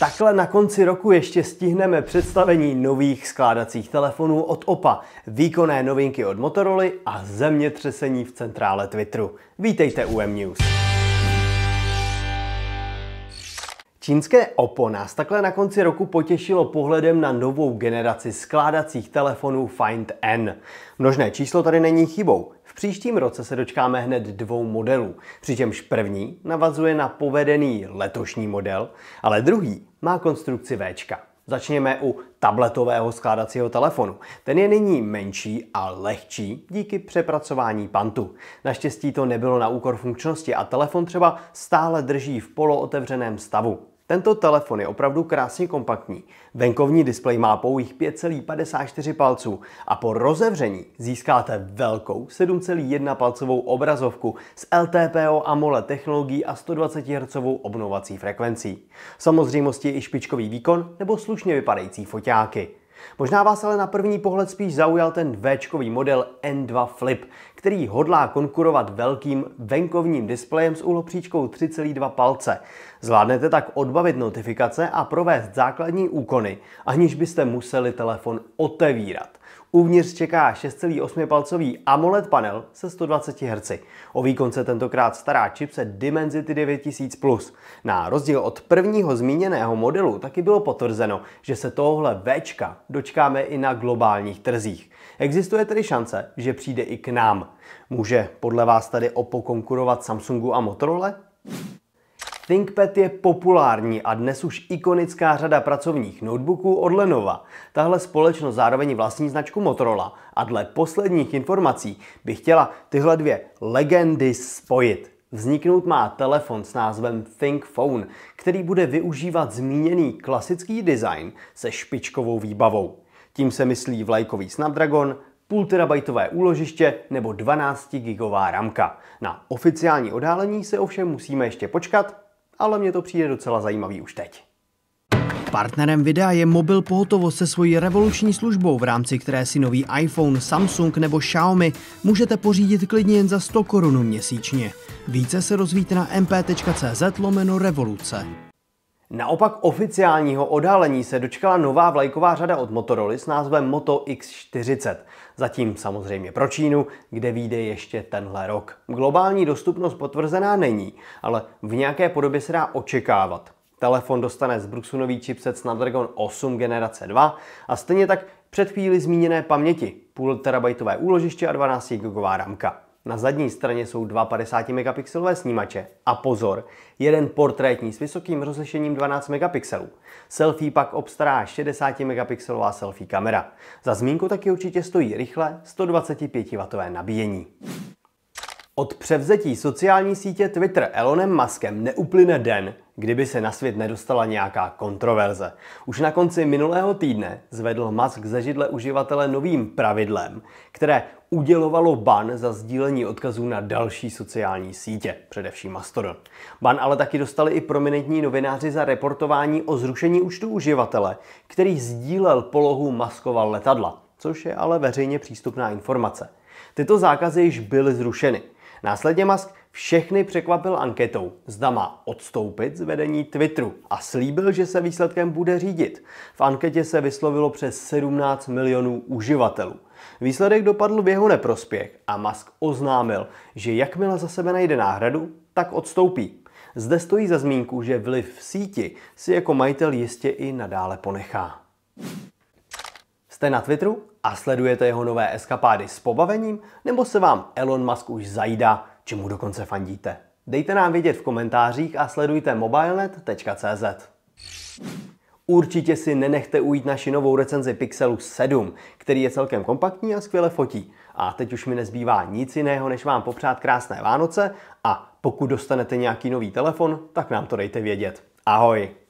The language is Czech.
Takhle na konci roku ještě stihneme představení nových skládacích telefonů od OPA, výkonné novinky od Motorola a zemětřesení v centrále Twitteru. Vítejte u M-News. Čínské OPPO nás takhle na konci roku potěšilo pohledem na novou generaci skládacích telefonů Find N. Množné číslo tady není chybou příštím roce se dočkáme hned dvou modelů, přičemž první navazuje na povedený letošní model, ale druhý má konstrukci V. Začněme u tabletového skládacího telefonu. Ten je nyní menší a lehčí díky přepracování pantu. Naštěstí to nebylo na úkor funkčnosti a telefon třeba stále drží v polootevřeném stavu. Tento telefon je opravdu krásně kompaktní. Venkovní displej má pouhých 5,54 palců a po rozevření získáte velkou 7,1 palcovou obrazovku s LTPO AMOLED technologií a 120 Hz obnovací frekvencí. Samozřejmostí je i špičkový výkon nebo slušně vypadající foťáky. Možná vás ale na první pohled spíš zaujal ten Včkový model N2 Flip, který hodlá konkurovat velkým venkovním displejem s uhlopříčkou 3,2 palce. Zvládnete tak odbavit notifikace a provést základní úkony, aniž byste museli telefon otevírat. Uvnitř čeká 6,8 palcový AMOLED panel se 120 Hz. O výkon se tentokrát stará chipset Dimensity 9000 Na rozdíl od prvního zmíněného modelu taky bylo potvrzeno, že se tohle V dočkáme i na globálních trzích. Existuje tedy šance, že přijde i k nám. Může podle vás tady Oppo konkurovat Samsungu a Motorola? ThinkPad je populární a dnes už ikonická řada pracovních notebooků od Lenova. Tahle společnost zároveň vlastní značku Motorola a dle posledních informací by chtěla tyhle dvě legendy spojit. Vzniknout má telefon s názvem Think Phone, který bude využívat zmíněný klasický design se špičkovou výbavou. Tím se myslí vlajkový Snapdragon, půl terabajtové úložiště nebo 12 gigová ramka. Na oficiální odhalení se ovšem musíme ještě počkat, ale mně to přijde docela zajímavý už teď. Partnerem videa je mobil pohotovo se svojí revoluční službou, v rámci které si nový iPhone, Samsung nebo Xiaomi můžete pořídit klidně jen za 100 korun měsíčně. Více se rozvíte na mp.cz lomeno revoluce. Naopak oficiálního odhalení se dočkala nová vlajková řada od Motorola s názvem Moto X40. Zatím samozřejmě pro Čínu, kde vyjde ještě tenhle rok. Globální dostupnost potvrzená není, ale v nějaké podobě se dá očekávat. Telefon dostane nový chipset Snapdragon 8 generace 2 a stejně tak před chvíli zmíněné paměti, půl terabajtové úložiště a 12 gigová ramka. Na zadní straně jsou dva 50 megapixelové snímače a pozor, jeden portrétní s vysokým rozlišením 12 megapixelů. Selfie pak obstará 60 megapixelová selfie kamera. Za zmínku taky určitě stojí rychle 125W nabíjení. Od převzetí sociální sítě Twitter Elonem Muskem neuplyne den, kdyby se na svět nedostala nějaká kontroverze. Už na konci minulého týdne zvedl Musk ze židle uživatele novým pravidlem, které udělovalo ban za sdílení odkazů na další sociální sítě, především Mastodon. Ban ale taky dostali i prominentní novináři za reportování o zrušení účtu uživatele, který sdílel polohu Maskova letadla, což je ale veřejně přístupná informace. Tyto zákazy již byly zrušeny. Následně Musk všechny překvapil anketou, zda má odstoupit z vedení Twitteru a slíbil, že se výsledkem bude řídit. V anketě se vyslovilo přes 17 milionů uživatelů. Výsledek dopadl v jeho neprospěch a Musk oznámil, že jakmile za sebe najde náhradu, tak odstoupí. Zde stojí za zmínku, že vliv v síti si jako majitel jistě i nadále ponechá. Jste na Twitteru a sledujete jeho nové eskapády s pobavením, nebo se vám Elon Musk už zajídá čemu dokonce fandíte. Dejte nám vědět v komentářích a sledujte mobilenet.cz. Určitě si nenechte ujít naši novou recenzi Pixelu 7, který je celkem kompaktní a skvěle fotí. A teď už mi nezbývá nic jiného, než vám popřát krásné Vánoce a pokud dostanete nějaký nový telefon, tak nám to dejte vědět. Ahoj!